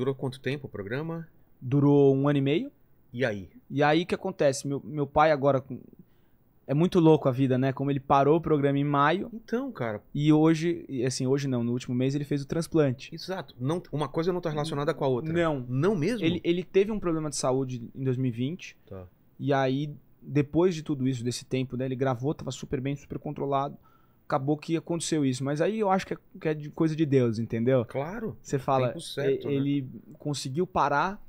Durou quanto tempo o programa? Durou um ano e meio. E aí? E aí o que acontece? Meu, meu pai agora. É muito louco a vida, né? Como ele parou o programa em maio. Então, cara. E hoje, assim, hoje não, no último mês ele fez o transplante. Exato. Não, uma coisa não está relacionada com a outra. Não. Não mesmo? Ele, ele teve um problema de saúde em 2020. Tá. E aí, depois de tudo isso, desse tempo, né? Ele gravou, tava super bem, super controlado acabou que aconteceu isso. Mas aí eu acho que é, que é de coisa de Deus, entendeu? Claro. Você fala, certo, né? ele né? conseguiu parar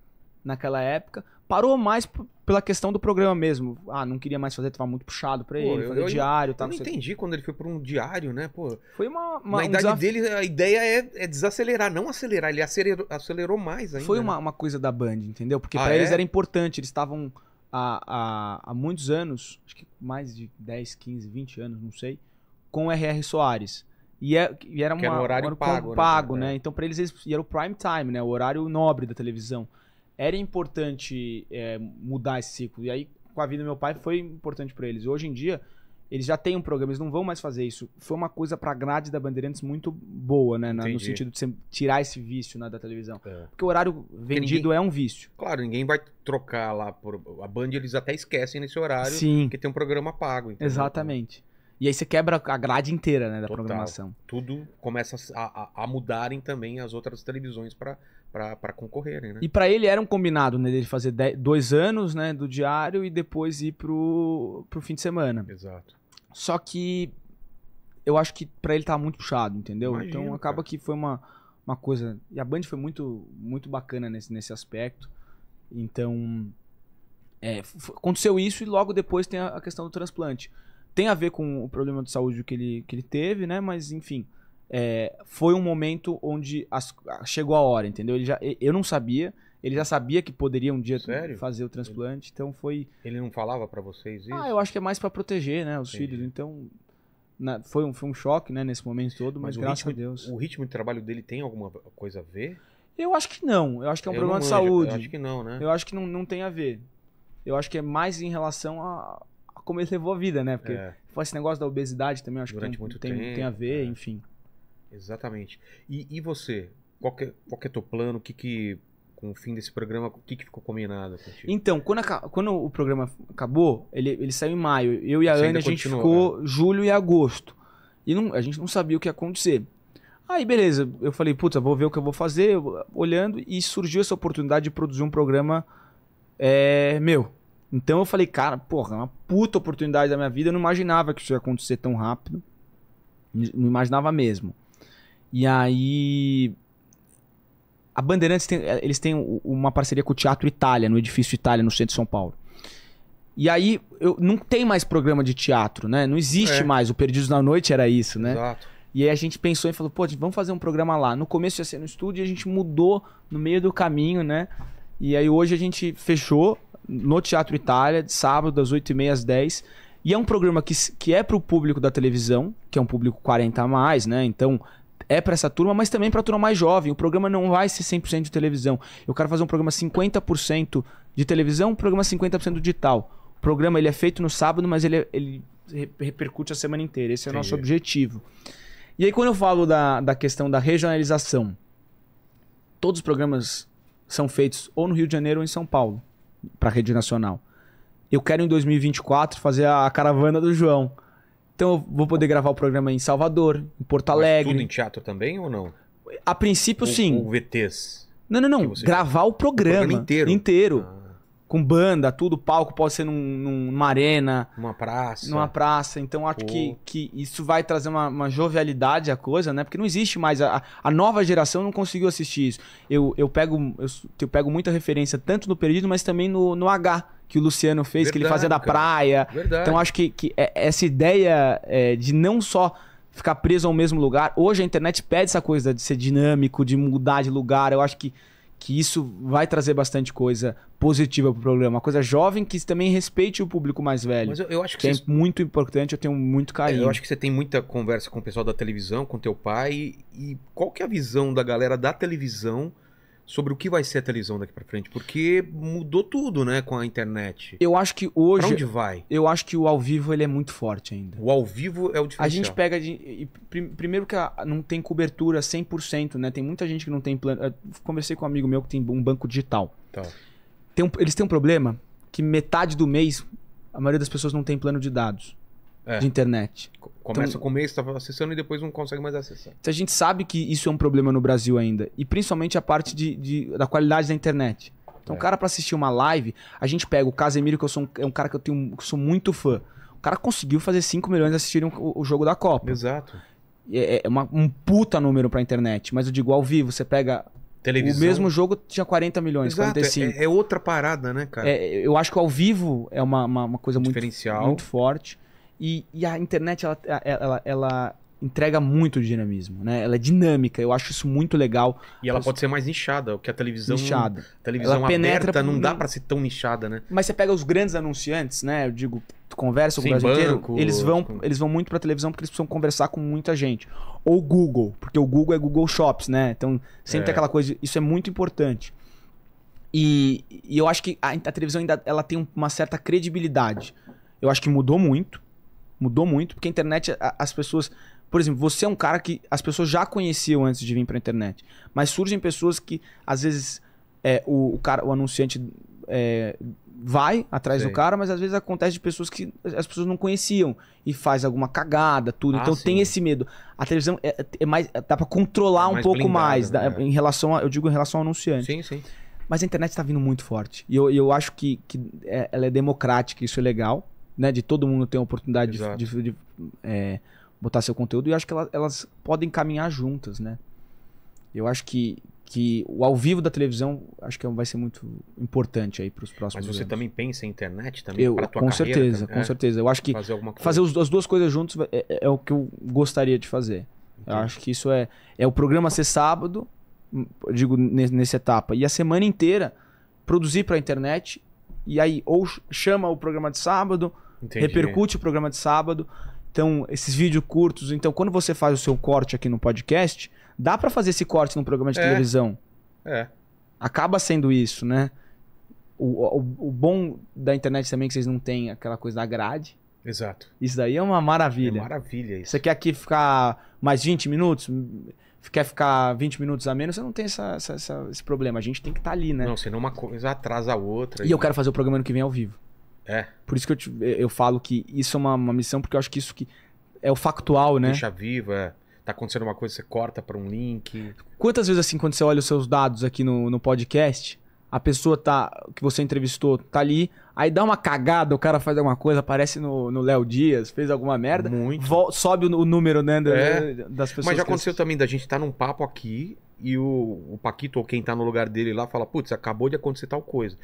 naquela época. Parou mais pela questão do programa mesmo. Ah, não queria mais fazer, tava muito puxado para ele, fazer eu, diário, tá? Eu não entendi quando ele foi pra um diário, né? Pô, foi uma. uma Na um idade desaf... dele, a ideia é, é, desacelerar, não acelerar. Ele acelerou, acelerou mais ainda. Foi né? uma, uma coisa da Band, entendeu? Porque ah, é? eles era importante, eles estavam há, há, há muitos anos, acho que mais de 10, 15, 20 anos, não sei com o R.R. Soares. E, é, e era, uma, era um horário pago, pago né? né? Então, para eles, eles, era o prime time, né? O horário nobre da televisão. Era importante é, mudar esse ciclo. E aí, com a vida do meu pai, foi importante para eles. hoje em dia, eles já têm um programa, eles não vão mais fazer isso. Foi uma coisa pra grade da Bandeirantes muito boa, né? Na, no sentido de você tirar esse vício né, da televisão. É. Porque o horário vendido ninguém, é um vício. Claro, ninguém vai trocar lá por. A Band eles até esquecem nesse horário. Sim. Porque tem um programa pago. Então, Exatamente. Né? E aí você quebra a grade inteira né, da Total. programação. Tudo começa a, a, a, mudarem também as outras televisões para concorrerem, né? E para ele era um combinado, né? de fazer dez, dois anos né, do diário e depois ir pro, pro fim de semana. Exato. Só que eu acho que para ele tá muito puxado, entendeu? Imagina, então acaba cara. que foi uma, uma coisa. E a Band foi muito, muito bacana nesse, nesse aspecto. Então. É, aconteceu isso e logo depois tem a questão do transplante tem a ver com o problema de saúde que ele, que ele teve, né? Mas, enfim, é, foi um momento onde as, chegou a hora, entendeu? Ele já, eu não sabia, ele já sabia que poderia um dia Sério? fazer o transplante, ele, então foi... Ele não falava para vocês isso? Ah, eu acho que é mais para proteger, né, os filhos, então... Na, foi, um, foi um choque, né, nesse momento todo, mas, mas graças ritmo, a Deus. O ritmo de trabalho dele tem alguma coisa a ver? Eu acho que não. Eu acho que é um eu problema de saúde. Eu acho que não, né? Eu acho que não, não tem a ver. Eu acho que é mais em relação a, como ele levou a vida, né? Porque é. esse negócio da obesidade também, acho Durante que tem, muito tem, tempo, tem a ver, é. enfim. Exatamente. E, e você? Qual que, é, qual que é teu plano? O que que, com o fim desse programa, o que que ficou combinado contigo? Então, quando, a, quando o programa acabou, ele, ele saiu em maio. Eu e a Ana, a gente ficou né? julho e agosto. E não, a gente não sabia o que ia acontecer. Aí, beleza. Eu falei, puta, vou ver o que eu vou fazer, olhando. E surgiu essa oportunidade de produzir um programa é, meu, então eu falei, cara, porra, é uma puta oportunidade da minha vida. Eu não imaginava que isso ia acontecer tão rápido. Não imaginava mesmo. E aí. A Bandeirantes tem, eh, eles têm uma parceria com o Teatro Itália, no edifício Itália, no centro de São Paulo. E aí, eu, não tem mais programa de teatro, né? Não existe é. mais. O Perdidos na Noite era isso, né? Exato. E aí a gente pensou e falou, pô, vamos fazer um programa lá. No começo ia ser no estúdio e a gente mudou no meio do caminho, né? E aí hoje a gente fechou no Teatro Itália, de sábado, das 8h30 às 10 E é um programa que, que é para o público da televisão, que é um público 40 a mais, né? Então é para essa turma, mas também para a turma mais jovem. O programa não vai ser 100% de televisão. Eu quero fazer um programa 50% de televisão, um programa 50% digital. O programa ele é feito no sábado, mas ele, é, ele repercute a semana inteira. Esse é o nosso objetivo. E aí, quando eu falo da, da questão da regionalização, todos os programas são feitos ou no Rio de Janeiro ou em São Paulo para a rede nacional. Eu quero em 2024 fazer a caravana do João. Então eu vou poder gravar o programa em Salvador, em Porto Alegre. Mas tudo em teatro também ou não? A princípio, o, sim. O VTs? Não, não, não. Gravar o programa, o programa inteiro. inteiro. Ah com banda, tudo, palco pode ser num, numa arena. Numa praça. Numa praça. Então acho que, que isso vai trazer uma, uma, jovialidade à coisa, né? Porque não existe mais. A, a nova geração não conseguiu assistir isso. Eu, eu, pego, eu, eu pego muita referência tanto no Perdido, mas também no, no H que o Luciano fez, Verdade, que ele fazia da cara. praia. Verdade. Então acho que, que é, essa ideia é, de não só ficar preso ao mesmo lugar, hoje a internet pede essa coisa de ser dinâmico, de mudar de lugar. Eu acho que que isso vai trazer bastante coisa positiva para o programa. Uma coisa jovem que também respeite o público mais velho. Mas eu, eu acho que, que você... é muito importante, eu tenho muito é, carinho. eu acho que você tem muita conversa com o pessoal da televisão, com teu pai. E qual que é a visão da galera da televisão sobre o que vai ser a televisão daqui para frente, porque mudou tudo, né, com a internet. Eu acho que hoje pra onde vai? Eu acho que o ao vivo ele é muito forte ainda. O ao vivo é o diferencial. A gente pega de, primeiro que não tem cobertura 100%, né? Tem muita gente que não tem plano. Conversei com um amigo meu que tem um banco digital. Tá. Um, eles têm um problema que metade do mês a maioria das pessoas não tem plano de dados é. de internet. Começa então, com o mês, estava acessando e depois não consegue mais acessar. Então, a gente sabe que isso é um problema no Brasil ainda. E principalmente a parte de, de da qualidade da internet. Então, é. o cara, para assistir uma live, a gente pega o Casemiro, que eu sou um, é um cara que eu tenho, que sou muito fã. O cara conseguiu fazer 5 milhões assistirem o, o, jogo da Copa. Exato. É, é uma, um puta número pra internet. Mas eu digo, ao vivo, você pega Televisão. O mesmo jogo tinha 40 milhões, Exato, 45. É, é, é outra parada, né, cara? É, eu acho que ao vivo é uma, uma, uma coisa muito, muito forte. E, e a internet, ela, ela, ela entrega muito dinamismo, né? Ela é dinâmica, eu acho isso muito legal. E ela pode ser mais nichada, o que a televisão nichada. A televisão ela penetra aberta, não dá para ser tão nichada, né? Mas você pega os grandes anunciantes, né? Eu digo, tu conversa com Sim, o Brasil banco, inteiro, eles vão, com... eles vão muito para televisão porque eles precisam conversar com muita gente. Ou Google, porque o Google é Google Shops, né? Então sempre é. tem aquela coisa, isso é muito importante. E, e eu acho que a, a televisão ainda ela tem uma certa credibilidade. Eu acho que mudou muito mudou muito, porque a internet, as pessoas. Por exemplo, você é um cara que as pessoas já conheciam antes de vir para a internet. Mas surgem pessoas que, às vezes, é, o, o, cara, o anunciante é, vai atrás sim. do cara, mas às vezes acontece de pessoas que as pessoas não conheciam e faz alguma cagada, tudo. Ah, então sim. tem esse medo. A televisão é, é mais dá para controlar é um pouco blindada, mais né? em relação a, eu digo em relação ao anunciante. Sim, sim. Mas a internet está vindo muito forte. E eu, eu acho que, que é, ela é democrática, isso é legal né, de todo mundo ter a oportunidade Exato. de, de, de é, botar seu conteúdo. E eu acho que elas, elas, podem caminhar juntas, né? Eu acho que, que o ao vivo da televisão acho que é vai ser muito importante aí para os próximos. Mas você anos. também pensa em internet também eu, tua com carreira, certeza, também, com é? certeza. Eu acho que fazer, fazer os, as duas coisas juntos é, é, é o que eu gostaria de fazer. Entendi. Eu acho que isso é é o programa ser sábado, hum, digo nessa etapa e a semana inteira produzir para a internet e aí ou chama o programa de sábado Entendi. repercute o programa de sábado. Então, esses vídeos curtos. Então, quando você faz o seu corte aqui no podcast, dá para fazer esse corte num programa de é. televisão. É. Acaba sendo isso, né? O, o, o, bom da internet também é que vocês não têm aquela coisa da grade. Exato. Isso daí é uma maravilha. É maravilha isso. Você quer aqui ficar mais 20 minutos? Quer ficar 20 minutos a menos? Você não tem essa, essa, essa, esse problema. A gente tem que estar tá ali, né? Não, senão uma coisa atrasa a outra. E, e eu quero fazer o programa ano que vem ao vivo. É. Por isso que eu, te, eu falo que isso é uma, uma, missão, porque eu acho que isso que é o factual, né? Deixa viva, é. Tá acontecendo uma coisa, você corta para um link. Quantas vezes, assim, quando você olha os seus dados aqui no, no podcast, a pessoa tá que você entrevistou tá ali, aí dá uma cagada, o cara faz alguma coisa, aparece no Léo Dias, fez alguma merda, Muito. sobe o, o número né, é. das pessoas. Mas já aconteceu que... também da gente estar tá num papo aqui, e o, o Paquito, ou quem tá no lugar dele lá, fala, putz, acabou de acontecer tal coisa.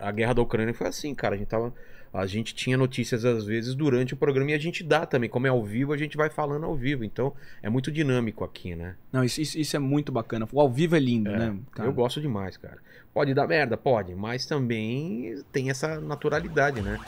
A guerra da Ucrânia foi assim, cara. A gente, tava, a gente tinha notícias às vezes durante o programa e a gente dá também. Como é ao vivo, a gente vai falando ao vivo. Então, é muito dinâmico aqui, né? Não, isso, isso, isso é muito bacana. O ao vivo é lindo, é, né? Cara? Eu gosto demais, cara. Pode dar merda? Pode, mas também tem essa naturalidade, né?